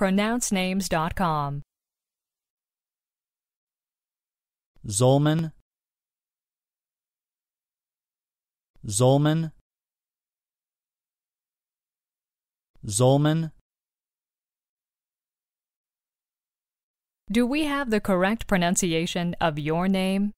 pronouncenames.com. Zolman Zolman Zolman Do we have the correct pronunciation of your name?